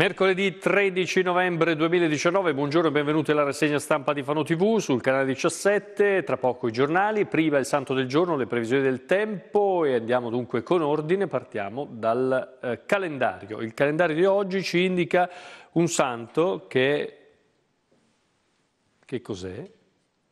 Mercoledì 13 novembre 2019, buongiorno e benvenuti alla rassegna stampa di Fano TV sul canale 17, tra poco i giornali, prima il santo del giorno, le previsioni del tempo e andiamo dunque con ordine, partiamo dal eh, calendario. Il calendario di oggi ci indica un santo che... che cos'è?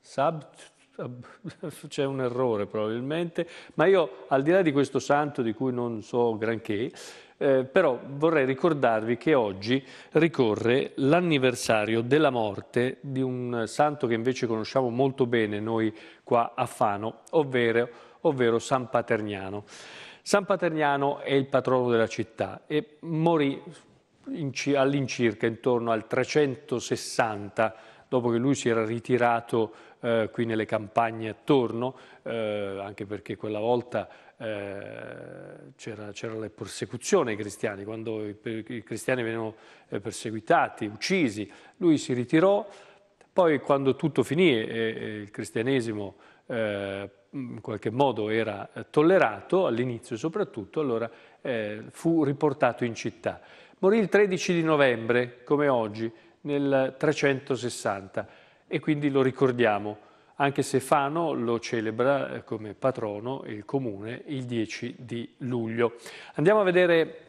Sabt c'è un errore probabilmente, ma io al di là di questo santo di cui non so granché, eh, però vorrei ricordarvi che oggi ricorre l'anniversario della morte di un santo che invece conosciamo molto bene noi qua a Fano, ovvero, ovvero San Paterniano. San Paterniano è il patrono della città e morì in, all'incirca intorno al 360 dopo che lui si era ritirato eh, qui nelle campagne attorno, eh, anche perché quella volta eh, c'era, la persecuzione ai cristiani, quando i, i cristiani venivano eh, perseguitati, uccisi, lui si ritirò, poi quando tutto finì e, e il cristianesimo eh, in qualche modo era eh, tollerato, all'inizio soprattutto, allora eh, fu riportato in città. Morì il 13 di novembre, come oggi, nel 360 e quindi lo ricordiamo anche se Fano lo celebra eh, come patrono il comune il 10 di luglio. Andiamo a vedere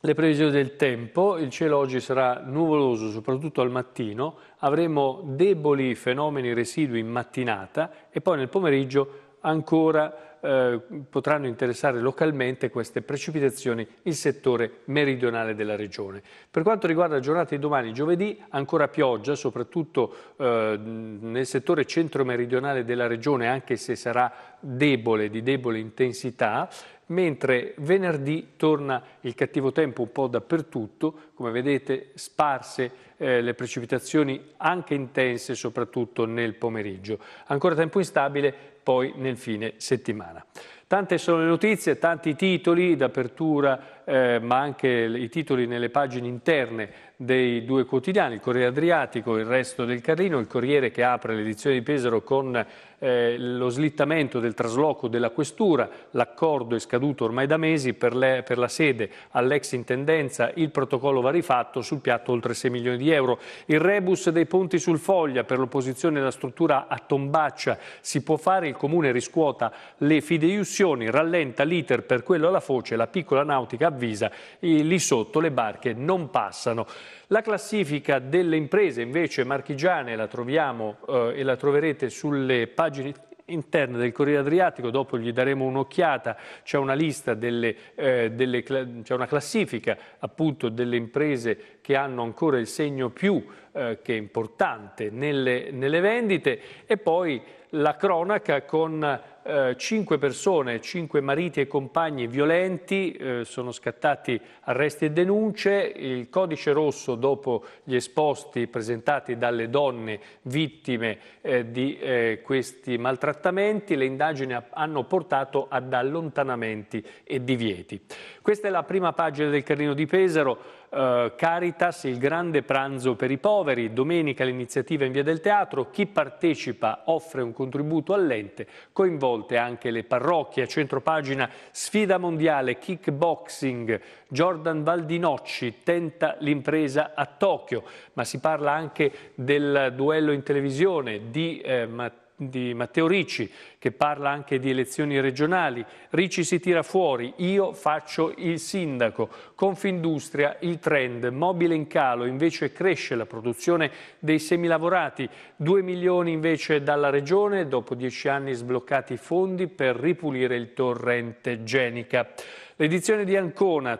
le previsioni del tempo, il cielo oggi sarà nuvoloso soprattutto al mattino, avremo deboli fenomeni residui in mattinata e poi nel pomeriggio ancora eh, potranno interessare localmente queste precipitazioni il settore meridionale della regione. Per quanto riguarda la giornata di domani, giovedì ancora pioggia, soprattutto eh, nel settore centro-meridionale della regione, anche se sarà debole, di debole intensità, mentre venerdì torna il cattivo tempo un po' dappertutto, come vedete sparse eh, le precipitazioni anche intense soprattutto nel pomeriggio. Ancora tempo instabile poi nel fine settimana. Indiana. Tante sono le notizie, tanti titoli d'apertura, eh, ma anche i titoli nelle pagine interne dei due quotidiani, il Corriere Adriatico, il Resto del Carlino, il Corriere che apre l'edizione di Pesaro con eh, lo slittamento del trasloco della Questura, l'accordo è scaduto ormai da mesi per, le, per la sede all'ex intendenza, il protocollo va rifatto, sul piatto oltre 6 milioni di euro. Il rebus dei ponti sul Foglia per l'opposizione della struttura a Tombaccia si può fare, il Comune riscuota le fideiussioni discussioni, rallenta l'iter per quello alla foce, la piccola nautica avvisa, lì sotto le barche non passano. La classifica delle imprese invece marchigiane la troviamo eh, e la troverete sulle pagine interne del Corriere Adriatico, dopo gli daremo un'occhiata, c'è una lista, delle, eh, delle, c'è una classifica appunto delle imprese che hanno ancora il segno più eh, che importante nelle, nelle vendite e poi la cronaca con eh, cinque persone, cinque mariti e compagni violenti, eh, sono scattati arresti e denunce, il codice rosso dopo gli esposti presentati dalle donne vittime eh, di questi maltrattamenti, le indagini hanno portato ad allontanamenti e divieti. Questa è la prima pagina del Carlino di Pesaro, eh, Caritas, il grande pranzo per i poveri, domenica l'iniziativa in via del teatro, chi partecipa offre un contributo all'ente, coinvolte anche le parrocchie, a centropagina sfida mondiale, kickboxing, Jordan Valdinocci tenta l'impresa a Tokyo, ma si parla anche del duello in televisione di eh, Matteo di Matteo Ricci che parla anche di elezioni regionali. Ricci si tira fuori, io faccio il sindaco. Confindustria, il trend, mobile in calo, invece cresce la produzione dei semilavorati. 2 milioni invece dalla regione, dopo dieci anni sbloccati i fondi per ripulire il torrente Genica. L'edizione di Ancona,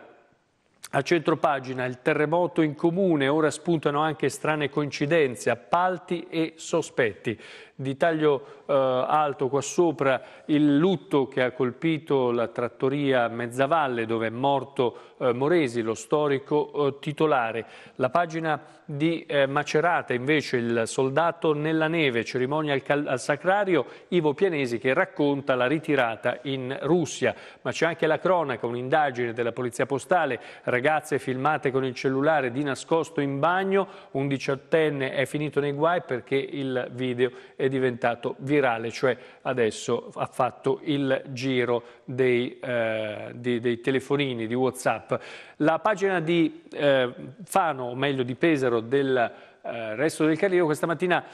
a centropagina il terremoto in comune, ora spuntano anche strane coincidenze, appalti e sospetti di taglio eh, alto qua sopra il lutto che ha colpito la trattoria Mezzavalle dove è morto eh, Moresi, lo storico eh, titolare. La pagina di eh, Macerata invece il soldato nella neve, cerimonia al, al sacrario Ivo Pianesi che racconta la ritirata in Russia. Ma c'è anche la cronaca, un'indagine della polizia postale, ragazze filmate con il cellulare di nascosto in bagno, un diciottenne è finito nei guai perché il video è è diventato virale, cioè adesso ha fatto il giro dei, eh, dei, dei telefonini, di Whatsapp. La pagina di eh, Fano, o meglio di Pesaro, del eh, resto del Carlino questa mattina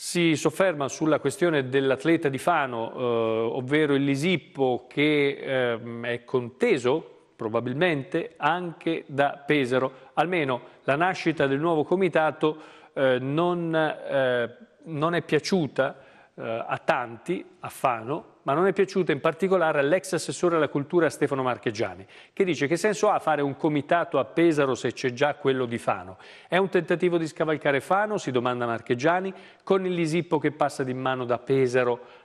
si sofferma sulla questione dell'atleta di Fano, eh, ovvero il Lisippo, che eh, è conteso probabilmente anche da Pesaro. Almeno la nascita del nuovo comitato eh, non, eh, non, è piaciuta eh, a tanti, a Fano, ma non è piaciuta in particolare all'ex assessore alla cultura Stefano Marchegiani, che dice che senso ha fare un comitato a Pesaro se c'è già quello di Fano. È un tentativo di scavalcare Fano, si domanda Marchegiani, con il lisippo che passa di mano da,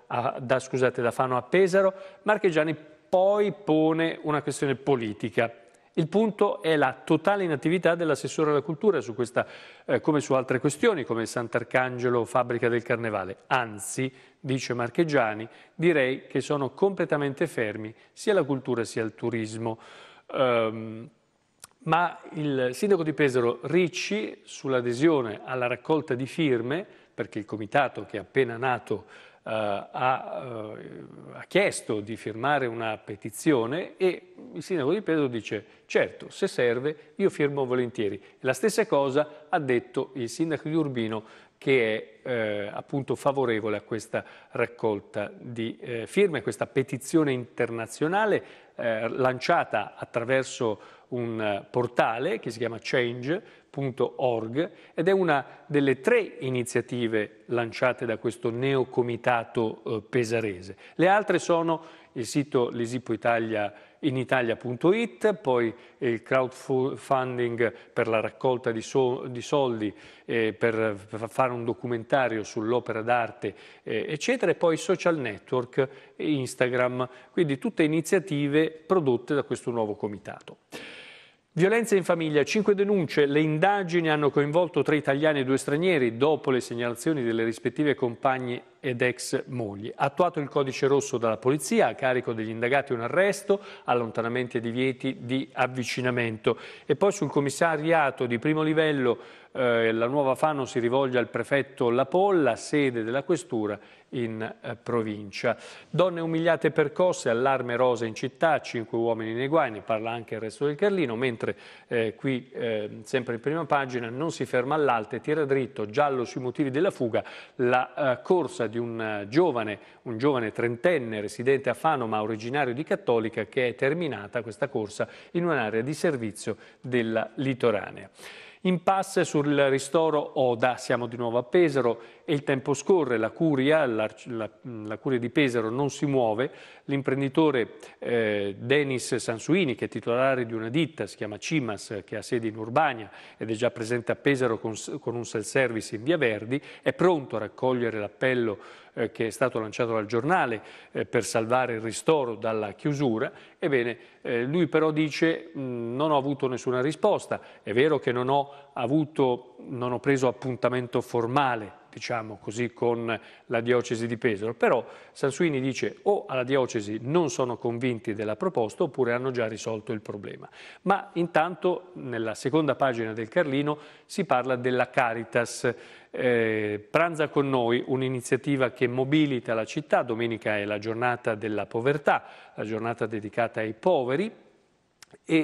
a, da, scusate, da Fano a Pesaro, Marchegiani poi pone una questione politica il punto è la totale inattività dell'assessore alla cultura su questa, eh, come su altre questioni, come Sant'Arcangelo, o fabbrica del Carnevale. Anzi, dice Marchegiani, direi che sono completamente fermi sia la cultura sia il turismo. Um, ma il sindaco di Pesaro Ricci, sull'adesione alla raccolta di firme, perché il comitato che è appena nato eh, ha, eh, ha chiesto di firmare una petizione e il sindaco di Pedro dice certo, se serve io firmo volentieri. La stessa cosa ha detto il sindaco di Urbino che è eh, appunto favorevole a questa raccolta di eh, firme, questa petizione internazionale eh, lanciata attraverso un portale che si chiama change.org ed è una delle tre iniziative lanciate da questo neocomitato eh, pesarese. Le altre sono il sito Lesipo Italia in italia.it, poi il crowdfunding per la raccolta di, so- di soldi eh, per, per, fare un documentario sull'opera d'arte, eh, eccetera, e poi social network e Instagram, quindi tutte iniziative prodotte da questo nuovo comitato. Violenza in famiglia, 5 denunce, le indagini hanno coinvolto tre italiani e due stranieri dopo le segnalazioni delle rispettive compagne ed ex mogli. Attuato il codice rosso dalla polizia, a carico degli indagati un arresto, allontanamenti e divieti di avvicinamento. E poi sul commissariato di primo livello eh, la nuova Fano si rivolge al prefetto Lapolla, sede della questura in eh, provincia. Donne umiliate e percosse, allarme rosa in città, cinque uomini nei guai, ne parla anche il resto del Carlino, mentre eh, qui ehm, sempre in prima pagina non si ferma all'alte, tira dritto, giallo sui motivi della fuga, la eh, corsa di un eh, giovane, un giovane trentenne residente a Fano ma originario di Cattolica che è terminata questa corsa in un'area di servizio della litoranea. Impasse sul ristoro Oda, siamo di nuovo a Pesaro e il tempo scorre, la curia, la, la, la curia di Pesaro non si muove, l'imprenditore eh, Denis Sansuini che è titolare di una ditta, si chiama Cimas, che ha sede in Urbania ed è già presente a Pesaro con, con un self service in Via Verdi, è pronto a raccogliere l'appello eh, che è stato lanciato dal giornale eh, per salvare il ristoro dalla chiusura, ebbene eh, lui però dice mm, non ho avuto nessuna risposta, è vero che non ho, avuto, non ho preso appuntamento formale diciamo così, con la diocesi di Pesaro, però Sansuini dice o alla diocesi non sono convinti della proposta oppure hanno già risolto il problema. Ma intanto nella seconda pagina del Carlino si parla della Caritas, eh, Pranza con noi, un'iniziativa che mobilita la città, domenica è la giornata della povertà, la giornata dedicata ai poveri, e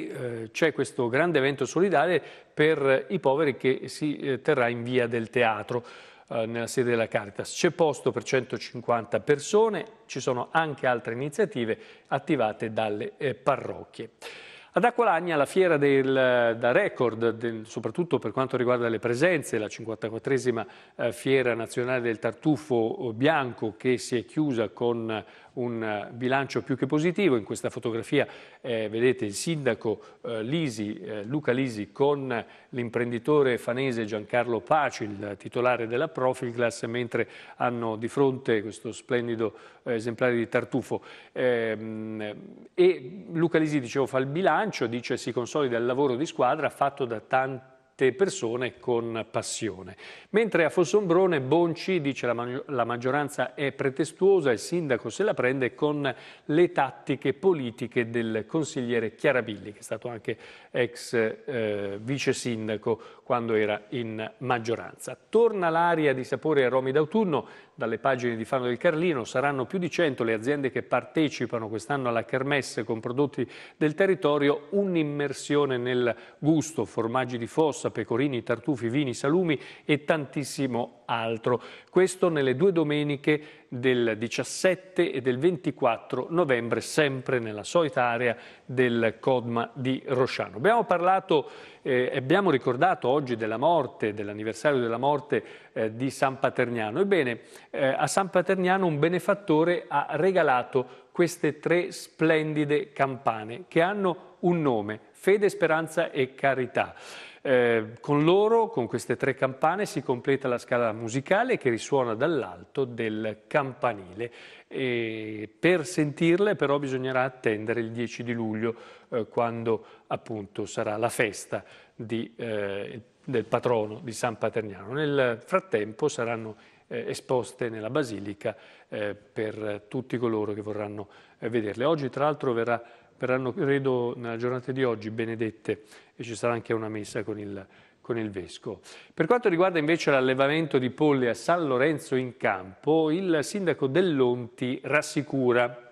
eh, c'è questo grande evento solidale per i poveri che si eh, terrà in via del teatro. Eh, nella sede della Caritas. C'è posto per 150 persone, ci sono anche altre iniziative attivate dalle eh, parrocchie. Ad Acqualagna la fiera del, eh, da record, del, soprattutto per quanto riguarda le presenze, la 54esima eh, fiera nazionale del tartufo eh, bianco che si è chiusa con un eh, bilancio più che positivo. In questa fotografia eh, vedete il sindaco eh, Lisi, eh, Luca Lisi con l'imprenditore fanese Giancarlo Paci, il titolare della Profilglass, mentre hanno di fronte questo splendido eh, esemplare di tartufo. Ehm, e Luca Lisi, dicevo, fa il bilancio, dice si consolida il lavoro di squadra fatto da tanti fatte persone con passione. Mentre a Fossombrone Bonci dice la, ma la maggioranza è pretestuosa, il sindaco se la prende con le tattiche politiche del consigliere Chiarabilli, che è stato anche ex eh, vice sindaco quando era in maggioranza. Torna l'aria di sapore aromi d'autunno, dalle pagine di Fano del Carlino, saranno più di 100 le aziende che partecipano quest'anno alla Kermesse con prodotti del territorio, un'immersione nel gusto, formaggi di fossa, pecorini, tartufi, vini, salumi e tantissimo altro. Questo nelle due domeniche del 17 e del 24 novembre, sempre nella solita area del Codma di Rosciano. Abbiamo parlato eh, abbiamo ricordato oggi della morte, dell'anniversario della morte eh, di San Paterniano. Ebbene, eh, a San Paterniano un benefattore ha regalato queste tre splendide campane che hanno un nome, fede, speranza e carità. Eh, con loro, con queste tre campane, si completa la scala musicale che risuona dall'alto del campanile. E per sentirle però bisognerà attendere il 10 di luglio, eh, quando appunto sarà la festa di, eh, del patrono di San Paterniano. Nel frattempo saranno eh, esposte nella Basilica eh, per tutti coloro che vorranno vederle. Oggi tra l'altro verrà verranno, credo, nella giornata di oggi benedette e ci sarà anche una messa con il, con il Vescovo. Per quanto riguarda invece l'allevamento di polli a San Lorenzo in campo, il sindaco Dell'Onti rassicura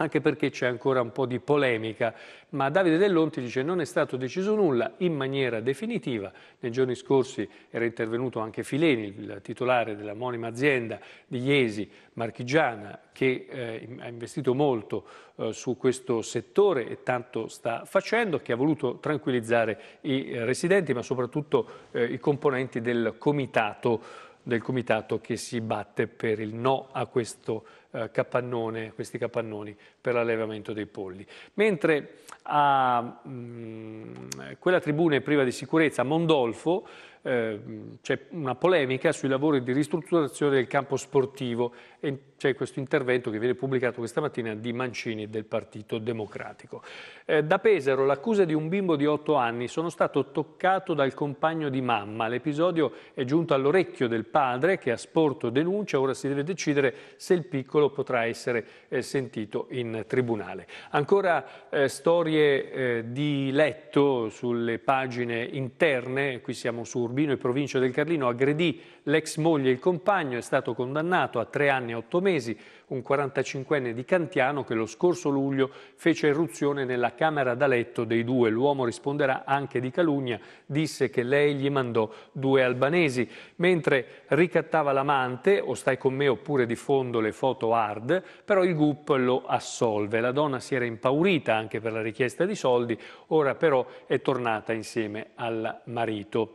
anche perché c'è ancora un po' di polemica, ma Davide Dell'Onti dice che non è stato deciso nulla in maniera definitiva. Nei giorni scorsi era intervenuto anche Fileni, il titolare dell'omonima azienda di Iesi, marchigiana, che eh, ha investito molto eh, su questo settore e tanto sta facendo, che ha voluto tranquillizzare i eh, residenti, ma soprattutto eh, i componenti del comitato del comitato che si batte per il no a questo eh, capannone, questi capannoni per l'allevamento dei polli. Mentre a mh, mm, quella tribune priva di sicurezza, Mondolfo, Ehm, c'è una polemica sui lavori di ristrutturazione del campo sportivo e c'è questo intervento che viene pubblicato questa mattina di Mancini del Partito Democratico. Eh, da Pesaro l'accusa di un bimbo di 8 anni sono stato toccato dal compagno di mamma. L'episodio è giunto all'orecchio del padre che ha sporto denuncia, ora si deve decidere se il piccolo potrà essere eh, sentito in tribunale. Ancora eh, storie eh, di letto sulle pagine interne, qui siamo su Urbino e provincia del Carlino aggredì l'ex moglie e il compagno, è stato condannato a tre anni e otto mesi, un 45enne di Cantiano che lo scorso luglio fece irruzione nella camera da letto dei due. L'uomo risponderà anche di calunnia, disse che lei gli mandò due albanesi. Mentre ricattava l'amante, o stai con me oppure diffondo le foto hard, però il GUP lo assolve. La donna si era impaurita anche per la richiesta di soldi, ora però è tornata insieme al marito.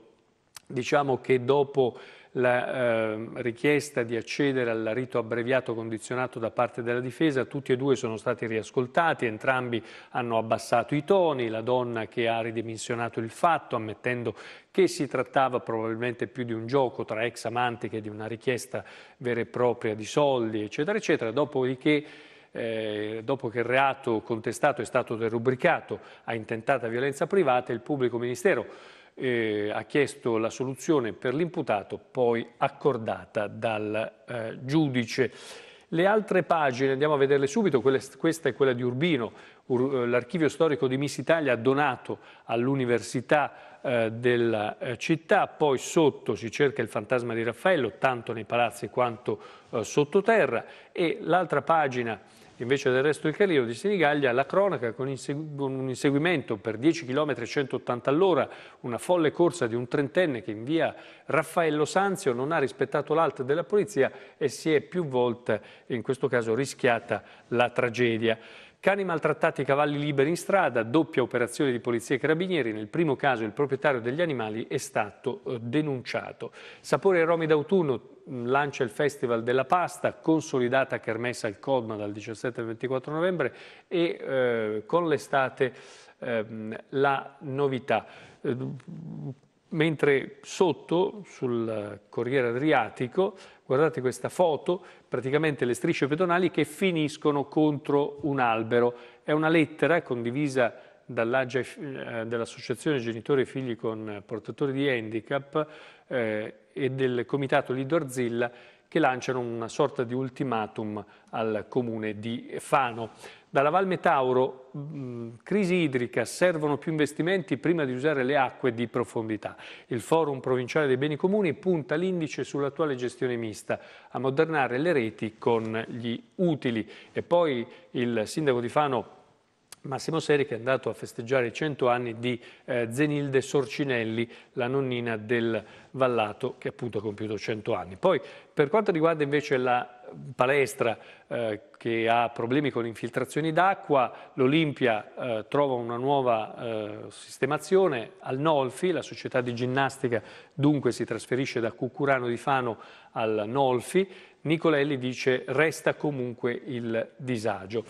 Diciamo che dopo la eh, richiesta di accedere al rito abbreviato condizionato da parte della difesa, tutti e due sono stati riascoltati, entrambi hanno abbassato i toni, la donna che ha ridimensionato il fatto ammettendo che si trattava probabilmente più di un gioco tra ex amanti che di una richiesta vera e propria di soldi, eccetera, eccetera, dopodiché eh, dopo che il reato contestato è stato derubricato a intentata violenza privata, il pubblico ministero eh, ha chiesto la soluzione per l'imputato, poi accordata dal eh, giudice. Le altre pagine, andiamo a vederle subito, quelle, questa è quella di Urbino, Ur, eh, l'archivio storico di Miss Italia ha donato all'università eh, della eh, città, poi sotto si cerca il fantasma di Raffaello, tanto nei palazzi quanto eh, sottoterra, e l'altra pagina invece del resto del carriero di Senigallia la cronaca con un inseguimento per 10 km e 180 all'ora, una folle corsa di un trentenne che in via Raffaello Sanzio non ha rispettato l'alta della polizia e si è più volte, in questo caso rischiata, la tragedia. Cani maltrattati, e cavalli liberi in strada, doppia operazione di polizia e carabinieri. Nel primo caso il proprietario degli animali è stato eh, denunciato. Sapore e romi d'autunno mm, lancia il Festival della Pasta, consolidata Kermessa al Codma dal 17 al 24 novembre e eh, con l'estate eh, la novità eh, mentre sotto sul Corriere Adriatico guardate questa foto, praticamente le strisce pedonali che finiscono contro un albero. È una lettera condivisa dall'Associazione eh, Genitori e Figli con Portatori di Handicap eh, e del Comitato Lido Arzilla che lanciano una sorta di ultimatum al comune di Fano. Dalla Val Metauro, mm, crisi idrica, servono più investimenti prima di usare le acque di profondità. Il Forum Provinciale dei Beni Comuni punta l'indice sull'attuale gestione mista, a modernare le reti con gli utili. E poi il sindaco di Fano Massimo Seri che è andato a festeggiare i 100 anni di eh, Zenilde Sorcinelli, la nonnina del Vallato che appunto ha compiuto 100 anni. Poi per quanto riguarda invece la palestra eh, che ha problemi con infiltrazioni d'acqua, l'Olimpia eh, trova una nuova eh, sistemazione, al Nolfi, la società di ginnastica dunque si trasferisce da Cucurano di Fano al Nolfi, Nicolelli dice resta comunque il disagio.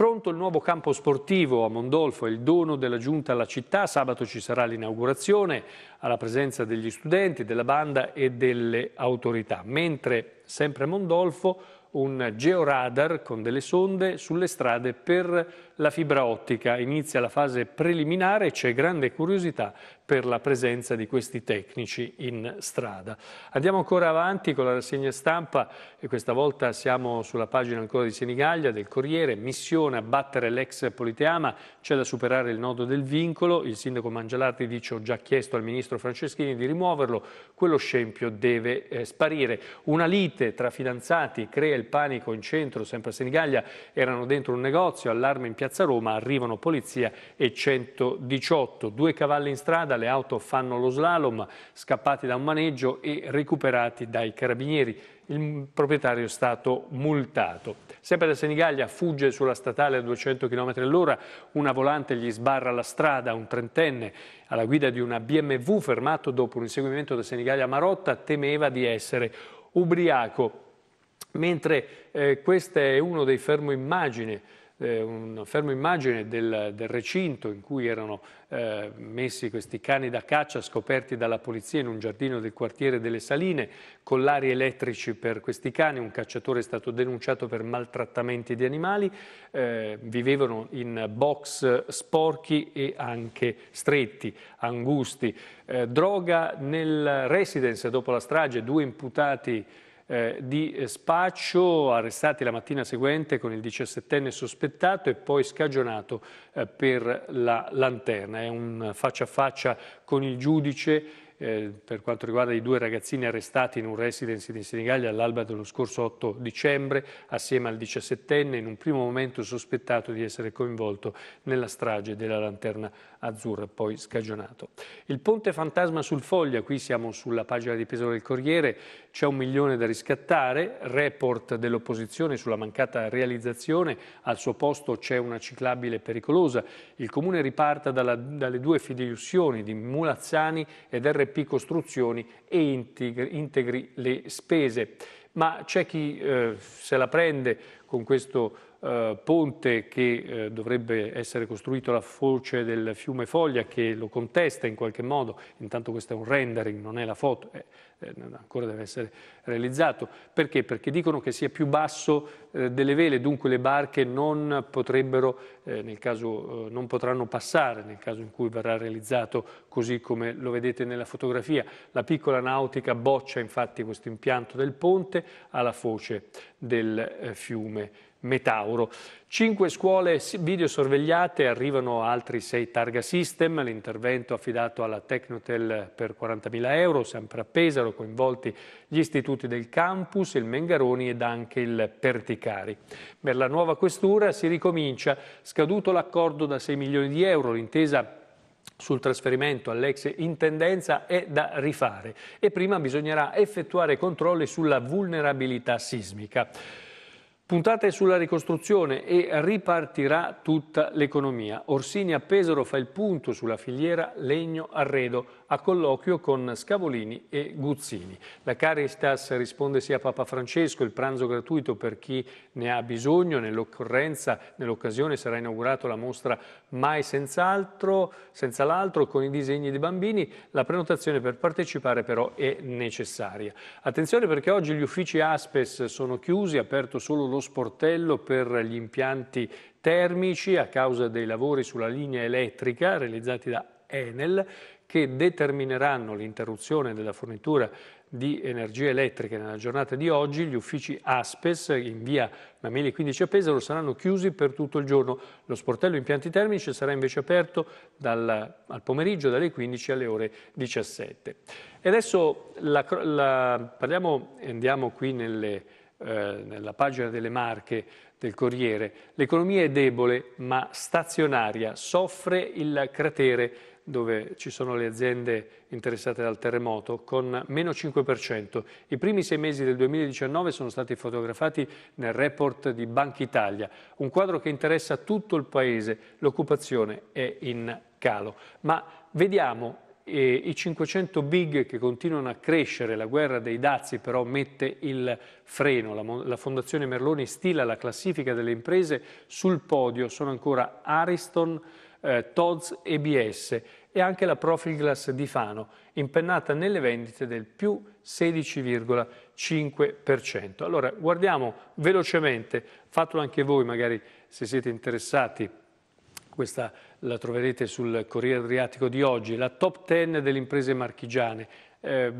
Pronto il nuovo campo sportivo a Mondolfo, il dono della giunta alla città, sabato ci sarà l'inaugurazione alla presenza degli studenti, della banda e delle autorità, mentre sempre a Mondolfo un georadar con delle sonde sulle strade per la fibra ottica inizia la fase preliminare e c'è grande curiosità per la presenza di questi tecnici in strada. Andiamo ancora avanti con la rassegna stampa e questa volta siamo sulla pagina ancora di Senigallia del Corriere, missione abbattere l'ex Politeama, c'è da superare il nodo del vincolo, il sindaco Mangialarti dice ho già chiesto al ministro Franceschini di rimuoverlo, quello scempio deve eh, sparire. Una lite tra fidanzati crea il panico in centro, sempre a Senigallia, erano dentro un negozio, allarme in piazza Piazza Roma arrivano polizia e 118. Due cavalli in strada, le auto fanno lo slalom, scappati da un maneggio e recuperati dai carabinieri. Il proprietario è stato multato. Sempre da Senigallia fugge sulla statale a 200 km all'ora, una volante gli sbarra la strada, un trentenne alla guida di una BMW fermato dopo un inseguimento da Senigallia a Marotta temeva di essere ubriaco. Mentre eh, questo è uno dei fermo immagine eh, un fermo immagine del, del, recinto in cui erano eh, messi questi cani da caccia scoperti dalla polizia in un giardino del quartiere delle Saline, collari elettrici per questi cani, un cacciatore è stato denunciato per maltrattamenti di animali, eh, vivevano in box sporchi e anche stretti, angusti. Eh, droga nel residence dopo la strage, due imputati eh, di spaccio, arrestati la mattina seguente con il 17enne sospettato e poi scagionato eh, per la lanterna. È un faccia a faccia con il giudice eh, per quanto riguarda i due ragazzini arrestati in un residence di Senigallia all'alba dello scorso 8 dicembre assieme al 17enne in un primo momento sospettato di essere coinvolto nella strage della lanterna azzurra poi scagionato. Il ponte fantasma sul Foglia, qui siamo sulla pagina di Pesaro del Corriere, c'è un milione da riscattare, report dell'opposizione sulla mancata realizzazione, al suo posto c'è una ciclabile pericolosa, il comune riparta dalla, dalle due fideiussioni di Mulazzani e del PRP costruzioni e integri, integri le spese. Ma c'è chi eh, se la prende con questo eh, ponte che eh, dovrebbe essere costruito alla foce del fiume Foglia che lo contesta in qualche modo, intanto questo è un rendering, non è la foto, eh, ancora deve essere realizzato. Perché? Perché dicono che sia più basso eh, delle vele, dunque le barche non potrebbero, eh, nel caso non potranno passare, nel caso in cui verrà realizzato così come lo vedete nella fotografia. La piccola nautica boccia infatti questo impianto del ponte alla foce del fiume Foglia. Metauro. Cinque scuole videosorvegliate, arrivano altri sei targa system, l'intervento affidato alla Tecnotel per 40.000 euro, sempre a Pesaro, coinvolti gli istituti del campus, il Mengaroni ed anche il Perticari. Per la nuova questura si ricomincia, scaduto l'accordo da 6 milioni di euro, l'intesa sul trasferimento all'ex intendenza è da rifare e prima bisognerà effettuare controlli sulla vulnerabilità sismica. Puntate sulla ricostruzione e ripartirà tutta l'economia. Orsini a Pesaro fa il punto sulla filiera legno-arredo a colloquio con Scavolini e Guzzini. La Caritas risponde sia a Papa Francesco, il pranzo gratuito per chi ne ha bisogno, nell'occorrenza, nell'occasione sarà inaugurata la mostra Mai senz'altro, senza l'altro, con i disegni dei bambini, la prenotazione per partecipare però è necessaria. Attenzione perché oggi gli uffici Aspes sono chiusi, è aperto solo lo sportello per gli impianti termici a causa dei lavori sulla linea elettrica realizzati da Enel che determineranno l'interruzione della fornitura di energia elettrica nella giornata di oggi, gli uffici Aspes in via Mameli 15 a Pesaro saranno chiusi per tutto il giorno. Lo sportello impianti termici sarà invece aperto dal, al pomeriggio dalle 15 alle ore 17. E adesso la, la, parliamo, andiamo qui nelle, eh, nella pagina delle marche del Corriere. L'economia è debole ma stazionaria, soffre il cratere dove ci sono le aziende interessate dal terremoto, con meno 5%. I primi sei mesi del 2019 sono stati fotografati nel report di Banca Italia, un quadro che interessa tutto il Paese. L'occupazione è in calo. Ma vediamo e eh, i 500 big che continuano a crescere, la guerra dei dazi però mette il freno, la, la, Fondazione Merloni stila la classifica delle imprese, sul podio sono ancora Ariston, eh, TODS e BS e anche la Profilglass di Fano, impennata nelle vendite del più 16,5%. Allora, guardiamo velocemente, fatelo anche voi magari se siete interessati, questa la troverete sul Corriere Adriatico di oggi, la top 10 delle imprese marchigiane. Eh,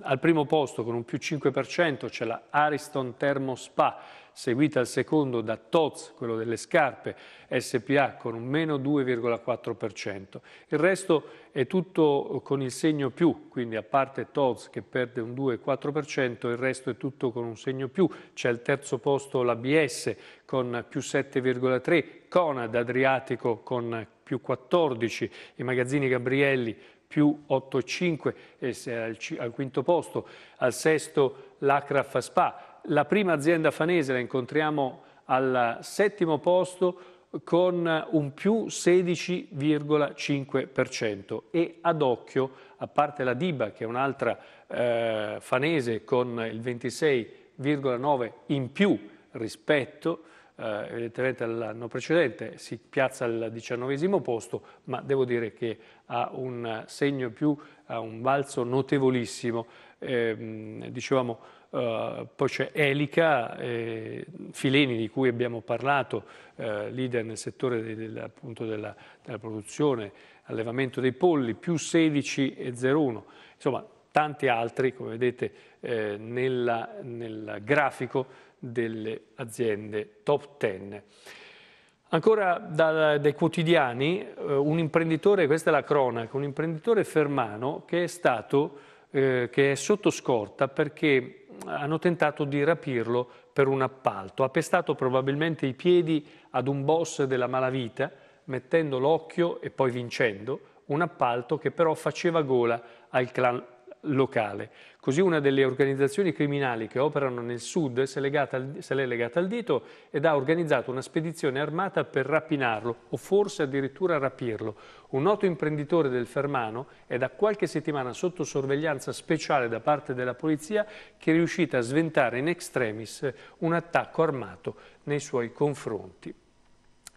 al primo posto con un più 5% c'è la Ariston Thermo Spa, seguita al secondo da Toz, quello delle scarpe, SPA con un meno 2,4%. Il resto è tutto con il segno più, quindi a parte Toz che perde un 2,4%, il resto è tutto con un segno più. C'è al terzo posto l'ABS con più 7,3%, Conad Adriatico con più 14%, i magazzini Gabrielli più 8,5 al, al quinto posto, al sesto l'Acraf Spa la prima azienda fanese, la incontriamo al settimo posto con un più 16,5% e ad occhio, a parte la Diba che è un'altra eh, fanese con il 26,9% in più rispetto eh, evidentemente all'anno precedente, si piazza al diciannovesimo posto, ma devo dire che ha un segno più, ha un balzo notevolissimo. Eh, dicevamo Uh, poi c'è Elica, eh, Fileni di cui abbiamo parlato, eh, leader nel settore de, de, appunto della, della, produzione, allevamento dei polli, più 16,01. Insomma, tanti altri, come vedete eh, nella, nel grafico delle aziende top 10. Ancora da, dai quotidiani, eh, un imprenditore, questa è la cronaca, un imprenditore fermano che è stato, eh, che è sotto scorta perché hanno tentato di rapirlo per un appalto. Ha pestato probabilmente i piedi ad un boss della malavita, mettendo l'occhio e poi vincendo un appalto che però faceva gola al clan locale. Così una delle organizzazioni criminali che operano nel sud se l'è legata al dito ed ha organizzato una spedizione armata per rapinarlo o forse addirittura rapirlo. Un noto imprenditore del Fermano è da qualche settimana sotto sorveglianza speciale da parte della polizia che è riuscita a sventare in extremis un attacco armato nei suoi confronti.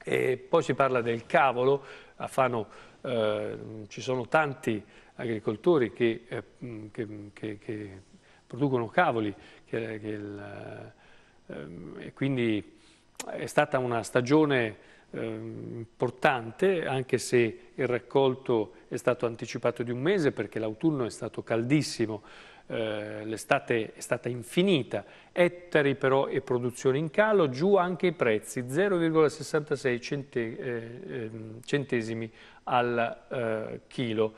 E poi si parla del cavolo, a Fano eh, ci sono tanti agricoltori che, eh, che, che, che producono cavoli il, ehm, e quindi è stata una stagione ehm, importante anche se il raccolto è stato anticipato di un mese perché l'autunno è stato caldissimo eh, l'estate è stata infinita, ettari però e produzione in calo, giù anche i prezzi, 0,66 cente, eh, centesimi al eh, chilo.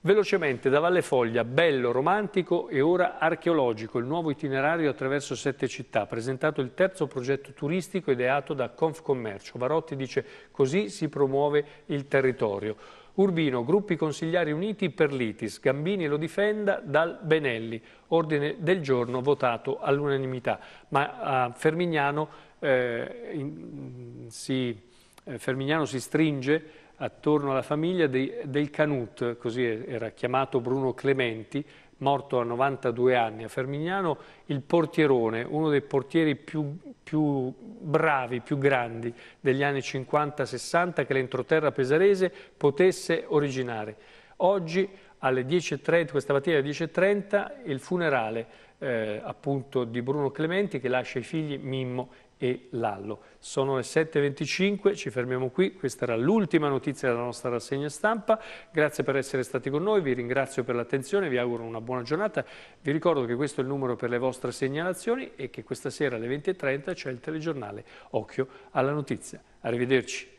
Velocemente da Valle Foglia, bello, romantico e ora archeologico, il nuovo itinerario attraverso sette città, presentato il terzo progetto turistico ideato da Confcommercio. Varotti dice così si promuove il territorio. Urbino, gruppi consigliari uniti per l'ITIS, Gambini lo difenda dal Benelli, ordine del giorno votato all'unanimità, ma a eh, Fermignano, eh, in, si, eh, Fermignano si stringe attorno alla famiglia dei, del Canut, così era chiamato Bruno Clementi, morto a 92 anni a Fermignano, il portierone, uno dei portieri più, più bravi, più grandi degli anni 50-60 che l'entroterra pesarese potesse originare. Oggi alle 10.30, questa mattina alle 10.30, il funerale eh, appunto di Bruno Clementi che lascia i figli Mimmo e Lallo. Sono le 7.25, ci fermiamo qui, questa era l'ultima notizia della nostra rassegna stampa, grazie per essere stati con noi, vi ringrazio per l'attenzione, vi auguro una buona giornata, vi ricordo che questo è il numero per le vostre segnalazioni e che questa sera alle 20.30 c'è il telegiornale Occhio alla Notizia. Arrivederci.